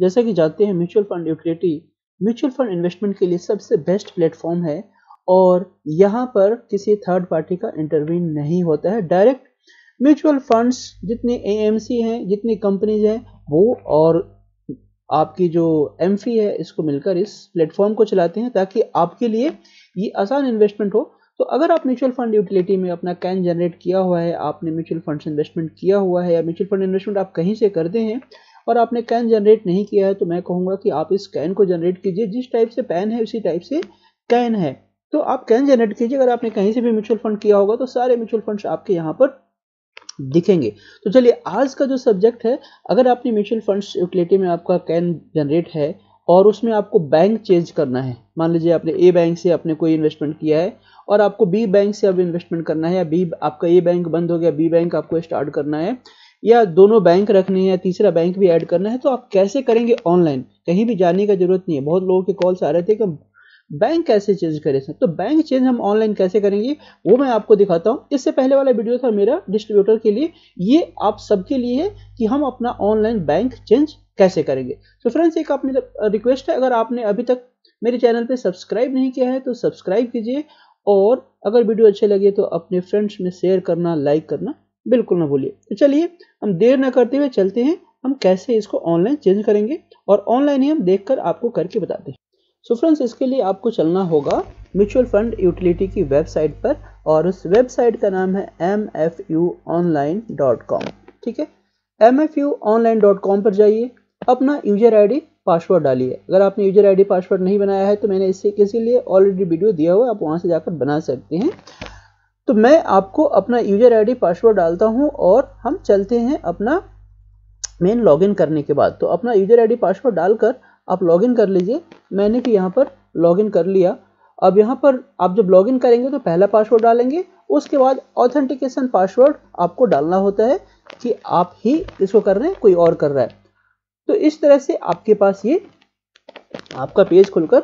जैसा कि जानते हैं mutual fund utility mutual fund investment के लिए सबसे बेस्ट प्लेटफॉर्म है और यहाँ पर किसी थर्ड पार्टी का इंटरवीन नहीं होता है डायरेक्ट म्यूचुअल फंड्स जितने ए हैं जितनी कंपनीज हैं वो और आपकी जो एम है इसको मिलकर इस प्लेटफॉर्म को चलाते हैं ताकि आपके लिए ये आसान इन्वेस्टमेंट हो तो अगर आप म्यूचुअल फंड यूटिलिटी में अपना कैन जनरेट किया हुआ है आपने म्यूचुअल फंड्स इन्वेस्टमेंट किया हुआ है या म्यूचुअल फंड इन्वेस्टमेंट आप कहीं से करते हैं और आपने कैन जनरेट नहीं किया है तो मैं कहूँगा कि आप इस कैन को जनरेट कीजिए जिस टाइप से पैन है उसी टाइप से कैन है तो आप कैन जनरेट कीजिए अगर आपने कहीं से भी म्यूचुअल फंड किया होगा तो सारे म्यूचुअल फंड्स आपके यहाँ पर दिखेंगे तो चलिए आज का जो सब्जेक्ट है अगर आपने म्यूचुअल फंड्स यूटिलिटी में आपका कैन जनरेट है और उसमें आपको बैंक चेंज करना है मान लीजिए आपने ए बैंक से आपने कोई इन्वेस्टमेंट किया है और आपको बी बैंक से अब इन्वेस्टमेंट करना है या बी आपका ए बैंक बंद हो गया बी बैंक आपको स्टार्ट करना है या दोनों बैंक रखने हैं या तीसरा बैंक भी ऐड करना है तो आप कैसे करेंगे ऑनलाइन कहीं भी जाने का जरूरत नहीं है बहुत लोगों के कॉल्स आ रहे थे कि बैंक कैसे चेंज करें तो बैंक चेंज हम ऑनलाइन कैसे करेंगे वो मैं आपको दिखाता हूँ इससे पहले वाला वीडियो था मेरा डिस्ट्रीब्यूटर के लिए ये आप सबके लिए है कि हम अपना ऑनलाइन बैंक चेंज कैसे करेंगे तो फ्रेंड्स एक आप मेरा रिक्वेस्ट है अगर आपने अभी तक मेरे चैनल पे सब्सक्राइब नहीं किया है तो सब्सक्राइब कीजिए और अगर वीडियो अच्छे लगे तो अपने फ्रेंड्स में शेयर करना लाइक करना बिल्कुल ना भूलिए तो चलिए हम देर ना करते हुए चलते हैं हम कैसे इसको ऑनलाइन चेंज करेंगे और ऑनलाइन ही हम देख कर आपको करके बताते हैं सो so फ्रेंड्स इसके लिए आपको चलना होगा म्यूचुअल फंड यूटिलिटी की वेबसाइट पर और उस वेबसाइट का नाम है M F U online dot com ठीक है M F U online dot com पर जाइए अपना यूजर आई डी पासवर्ड डालिए अगर आपने यूजर आई डी पासवर्ड नहीं बनाया है तो मैंने इससे किसी लिए ऑलरेडी वीडियो दिया हुआ है आप वहाँ से जाकर बना सकते हैं तो मैं आपको अपना यूजर आईडी पासवर्ड डालता हूं और हम चलते हैं अपना मेन लॉगिन करने के बाद तो अपना यूजर आईडी पासवर्ड डालकर आप लॉगिन कर लीजिए मैंने कि यहाँ पर लॉगिन कर लिया अब यहाँ पर आप जब लॉगिन करेंगे तो पहला पासवर्ड डालेंगे उसके बाद ऑथेंटिकेशन पासवर्ड आपको डालना होता है कि आप ही इसको कर रहे हैं कोई और कर रहा है तो इस तरह से आपके पास ये आपका पेज खुलकर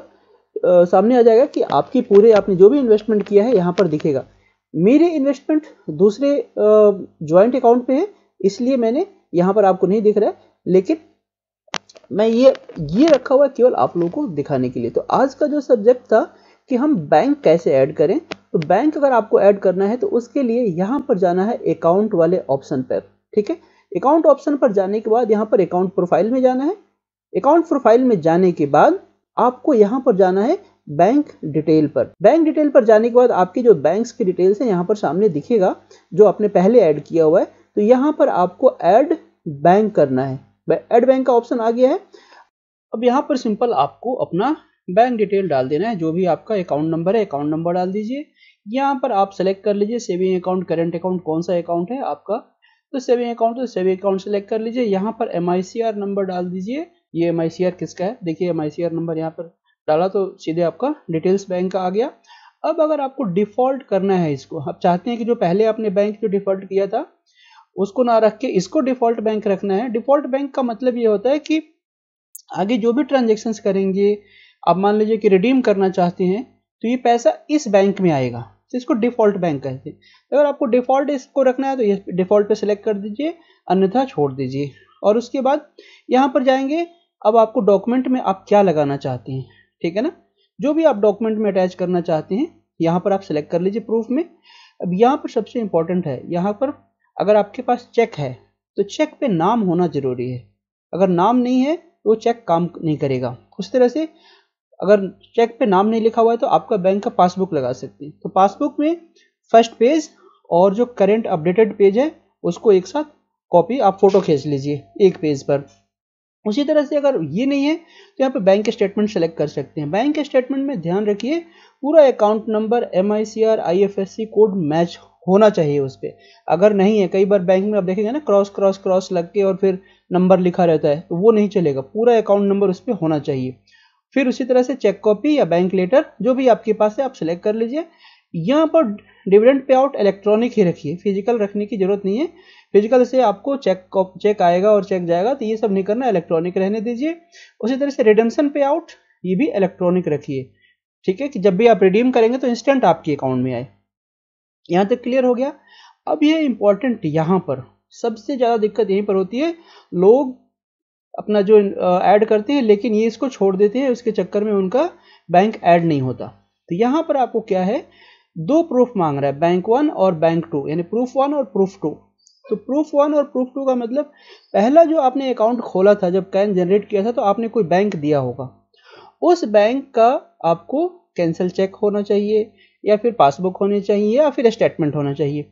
आ, सामने आ जाएगा कि आपकी पूरे आपने जो भी इन्वेस्टमेंट किया है यहाँ पर दिखेगा मेरे इन्वेस्टमेंट दूसरे ज्वाइंट अकाउंट पे है इसलिए मैंने यहाँ पर आपको नहीं दिख रहा है लेकिन मैं ये ये रखा हुआ है केवल आप लोगों को दिखाने के लिए तो आज का जो सब्जेक्ट था कि हम बैंक कैसे ऐड करें तो बैंक अगर आपको ऐड करना है तो उसके लिए यहाँ पर जाना है अकाउंट वाले ऑप्शन पर ठीक है अकाउंट ऑप्शन पर जाने के बाद यहाँ पर अकाउंट प्रोफाइल में जाना है अकाउंट प्रोफाइल में जाने के बाद आपको यहाँ पर जाना है बैंक डिटेल पर बैंक डिटेल पर जाने के बाद आपकी जो बैंक्स की डिटेल्स है यहाँ पर सामने दिखेगा जो आपने पहले ऐड किया हुआ है तो यहाँ पर आपको ऐड बैंक करना है ऐड बैंक का ऑप्शन आ गया है अब यहाँ पर सिंपल आपको अपना बैंक डिटेल डाल देना है जो भी आपका अकाउंट नंबर है अकाउंट नंबर डाल दीजिए यहाँ पर आप सेलेक्ट कर लीजिए सेविंग अकाउंट करेंट अकाउंट कौन सा अकाउंट है आपका तो सेविंग अकाउंट तो सेविंग अकाउंट सेलेक्ट कर लीजिए यहाँ पर एम नंबर डाल दीजिए ये एम किसका है देखिए एम नंबर यहाँ पर डाला तो सीधे आपका डिटेल्स बैंक का आ गया अब अगर आपको डिफ़ॉल्ट करना है इसको आप चाहते हैं कि जो पहले आपने बैंक जो डिफ़ॉल्ट किया था उसको ना रख के इसको डिफ़ॉल्ट बैंक रखना है डिफ़ॉल्ट बैंक का मतलब ये होता है कि आगे जो भी ट्रांजेक्शन करेंगे आप मान लीजिए कि रिडीम करना चाहते हैं तो ये पैसा इस बैंक में आएगा तो इसको डिफ़ॉल्ट बैंक कहते हैं तो अगर आपको डिफ़ॉल्ट इसको रखना है तो ये डिफ़ॉल्ट पे सिलेक्ट कर दीजिए अन्यथा छोड़ दीजिए और उसके बाद यहाँ पर जाएंगे अब आपको डॉक्यूमेंट में आप क्या लगाना चाहते हैं ठीक है ना जो भी आप डॉक्यूमेंट में अटैच करना चाहते हैं यहाँ पर आप सेलेक्ट कर लीजिए प्रूफ में अब यहाँ पर सबसे इंपॉर्टेंट है यहाँ पर अगर आपके पास चेक है तो चेक पे नाम होना जरूरी है अगर नाम नहीं है तो चेक काम नहीं करेगा उस तरह से अगर चेक पे नाम नहीं लिखा हुआ है तो आपका बैंक का पासबुक लगा सकते हैं तो पासबुक में फर्स्ट पेज और जो करेंट अपडेटेड पेज है उसको एक साथ कॉपी आप फोटो खींच लीजिए एक पेज पर उसी तरह से अगर ये नहीं है तो यहाँ पे बैंक स्टेटमेंट सेलेक्ट कर सकते हैं बैंक स्टेटमेंट में ध्यान रखिए पूरा account number M I C R I F S C code match होना चाहिए उस पर अगर नहीं है कई बार बैंक में आप देखेंगे ना क्रॉस क्रॉस क्रॉस लग के और फिर नंबर लिखा रहता है तो वो नहीं चलेगा पूरा अकाउंट नंबर उस पर होना चाहिए फिर उसी तरह से चेक कॉपी या बैंक लेटर जो भी आपके पास है आप सेलेक्ट कर लीजिए यहाँ पर डिविडेंड पे आउट इलेक्ट्रॉनिक ही रखिए फिजिकल रखने की जरूरत नहीं है फिजिकल से आपको चेक चेक आएगा और चेक जाएगा तो ये सब नहीं करना इलेक्ट्रॉनिक रहने दीजिए उसी तरह से रिडम्सन पे आउट ये भी इलेक्ट्रॉनिक रखिए ठीक है कि जब भी आप रिडीम करेंगे तो इंस्टेंट आपके अकाउंट में आए यहाँ तक क्लियर हो गया अब ये इंपॉर्टेंट यहाँ पर सबसे ज़्यादा दिक्कत यहीं पर होती है लोग अपना जो ऐड करते हैं लेकिन ये इसको छोड़ देते हैं उसके चक्कर में उनका बैंक ऐड नहीं होता तो यहाँ पर आपको क्या है दो प्रूफ मांग रहा है बैंक वन और बैंक टू यानी प्रूफ वन और प्रूफ टू तो प्रूफ वन और प्रूफ टू का मतलब पहला जो आपने अकाउंट खोला था जब कैन जनरेट किया था तो आपने कोई बैंक दिया होगा उस बैंक का आपको कैंसिल चेक होना चाहिए या फिर पासबुक होनी चाहिए या फिर स्टेटमेंट होना चाहिए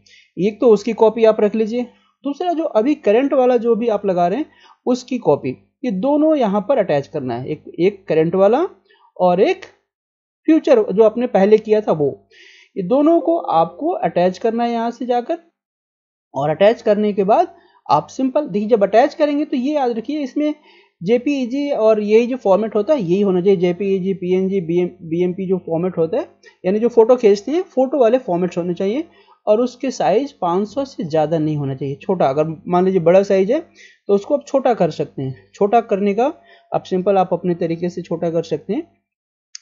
एक तो उसकी कॉपी आप रख लीजिए दूसरा जो अभी करंट वाला जो भी आप लगा रहे हैं उसकी कॉपी ये दोनों यहाँ पर अटैच करना है एक एक करंट वाला और एक फ्यूचर जो आपने पहले किया था वो ये दोनों को आपको अटैच करना है यहाँ से जाकर और अटैच करने के बाद आप सिंपल देखिए जब अटैच करेंगे तो ये याद रखिए इसमें जेपीईजी और यही जो फॉर्मेट होता है यही होना चाहिए जेपीईजी पीएनजी बीएमपी जो फॉर्मेट होता है यानी जो फोटो खींचते हैं फोटो वाले फॉर्मेट्स होने चाहिए और उसके साइज 500 से ज़्यादा नहीं होना चाहिए छोटा अगर मान लीजिए बड़ा साइज है तो उसको आप छोटा कर सकते हैं छोटा करने का आप सिंपल आप अपने तरीके से छोटा कर सकते हैं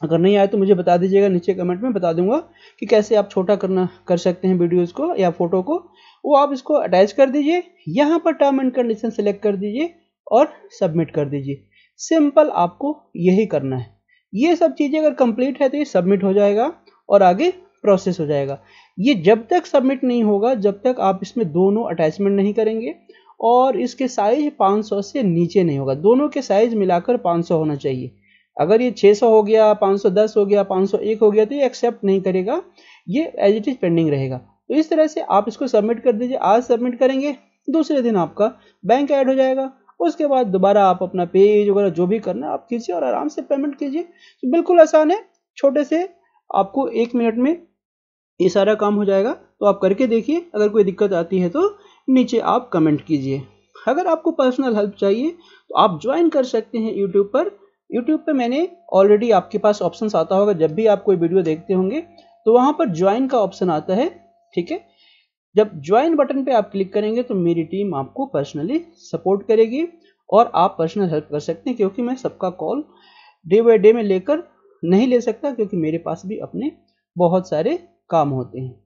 अगर नहीं आए तो मुझे बता दीजिएगा नीचे कमेंट में बता दूंगा कि कैसे आप छोटा करना कर सकते हैं वीडियोज़ को या फोटो को वो आप इसको अटैच कर दीजिए यहाँ पर टर्म एंड कंडीशन सेलेक्ट कर दीजिए और सबमिट कर दीजिए सिंपल आपको यही करना है ये सब चीज़ें अगर कंप्लीट है तो ये सबमिट हो जाएगा और आगे प्रोसेस हो जाएगा ये जब तक सबमिट नहीं होगा जब तक आप इसमें दोनों अटैचमेंट नहीं करेंगे और इसके साइज 500 से नीचे नहीं होगा दोनों के साइज मिलाकर 500 होना चाहिए अगर ये 600 हो गया 510 हो गया 501 हो गया तो ये एक्सेप्ट नहीं करेगा ये एज इट इज पेंडिंग रहेगा तो इस तरह से आप इसको सबमिट कर दीजिए आज सबमिट करेंगे दूसरे दिन आपका बैंक ऐड हो जाएगा उसके बाद दोबारा आप अपना पेज वगैरह जो भी करना आप कीजिए और आराम से पेमेंट कीजिए तो बिल्कुल आसान है छोटे से आपको एक मिनट में ये सारा काम हो जाएगा तो आप करके देखिए अगर कोई दिक्कत आती है तो नीचे आप कमेंट कीजिए अगर आपको पर्सनल हेल्प चाहिए तो आप ज्वाइन कर सकते हैं यूट्यूब पर यूट्यूब पर मैंने ऑलरेडी आपके पास ऑप्शन आता होगा जब भी आप कोई वीडियो देखते होंगे तो वहाँ पर ज्वाइन का ऑप्शन आता है ठीक है जब ज्वाइन बटन पे आप क्लिक करेंगे तो मेरी टीम आपको पर्सनली सपोर्ट करेगी और आप पर्सनल हेल्प कर सकते हैं क्योंकि मैं सबका कॉल डे बाय डे में लेकर नहीं ले सकता क्योंकि मेरे पास भी अपने बहुत सारे काम होते हैं